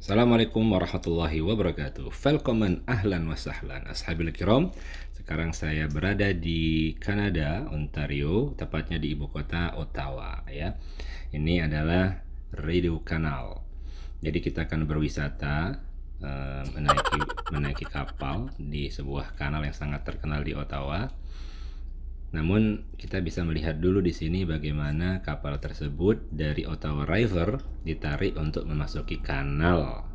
Assalamualaikum warahmatullahi wabarakatuh. Welcome ahlan wa sahlan ashabil kiram. Sekarang saya berada di Kanada, Ontario, tepatnya di ibu kota Ottawa ya. Ini adalah Radio Kanal. Jadi kita akan berwisata eh, menaiki menaiki kapal di sebuah kanal yang sangat terkenal di Ottawa namun kita bisa melihat dulu di sini bagaimana kapal tersebut dari Ottawa River ditarik untuk memasuki kanal.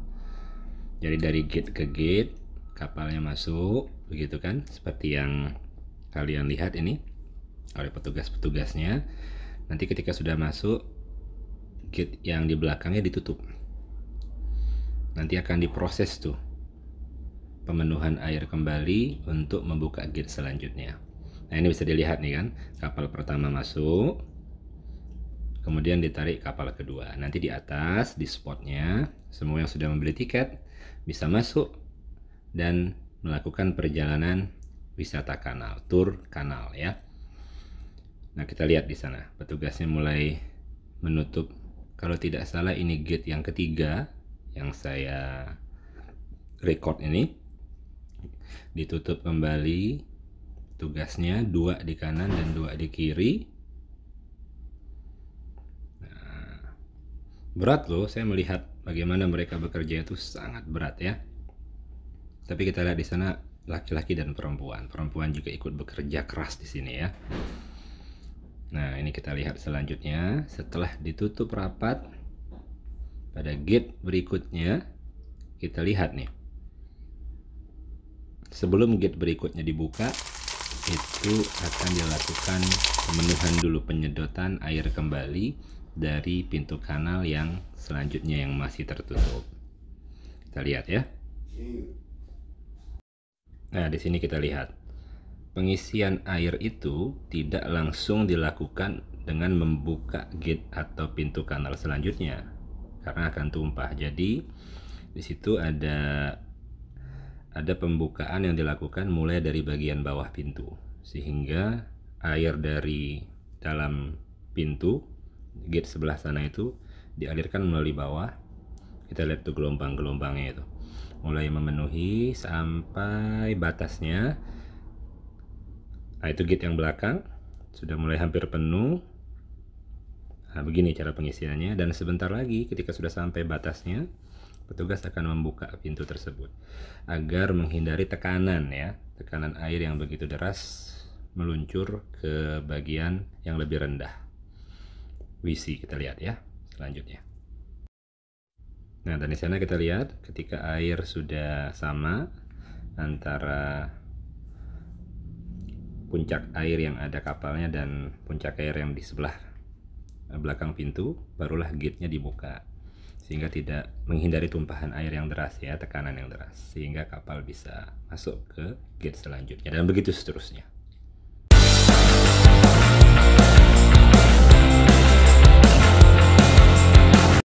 Jadi dari gate ke gate kapalnya masuk, begitu kan? Seperti yang kalian lihat ini oleh petugas-petugasnya. Nanti ketika sudah masuk gate yang di belakangnya ditutup. Nanti akan diproses tuh pemenuhan air kembali untuk membuka gate selanjutnya. Nah ini bisa dilihat nih kan, kapal pertama masuk, kemudian ditarik kapal kedua. Nanti di atas, di spotnya, semua yang sudah membeli tiket bisa masuk dan melakukan perjalanan wisata kanal, tur kanal ya. Nah kita lihat di sana, petugasnya mulai menutup. Kalau tidak salah ini gate yang ketiga yang saya record ini ditutup kembali tugasnya dua di kanan dan dua di kiri nah, berat loh saya melihat bagaimana mereka bekerja itu sangat berat ya tapi kita lihat di sana laki-laki dan perempuan perempuan juga ikut bekerja keras di sini ya nah ini kita lihat selanjutnya setelah ditutup rapat pada gate berikutnya kita lihat nih sebelum gate berikutnya dibuka itu akan dilakukan pemenuhan dulu penyedotan air kembali dari pintu kanal yang selanjutnya yang masih tertutup. Kita lihat ya. Nah, di sini kita lihat. Pengisian air itu tidak langsung dilakukan dengan membuka gate atau pintu kanal selanjutnya karena akan tumpah. Jadi di situ ada ada pembukaan yang dilakukan mulai dari bagian bawah pintu sehingga air dari dalam pintu gate sebelah sana itu dialirkan melalui bawah kita lihat tuh gelombang-gelombangnya itu mulai memenuhi sampai batasnya nah itu gate yang belakang sudah mulai hampir penuh nah begini cara pengisiannya dan sebentar lagi ketika sudah sampai batasnya Petugas akan membuka pintu tersebut agar menghindari tekanan ya, tekanan air yang begitu deras meluncur ke bagian yang lebih rendah. WC kita lihat ya selanjutnya. Nah, dan di sana kita lihat ketika air sudah sama antara puncak air yang ada kapalnya dan puncak air yang di sebelah belakang pintu, barulah gate-nya dibuka sehingga tidak menghindari tumpahan air yang deras ya, tekanan yang deras sehingga kapal bisa masuk ke gate selanjutnya dan begitu seterusnya.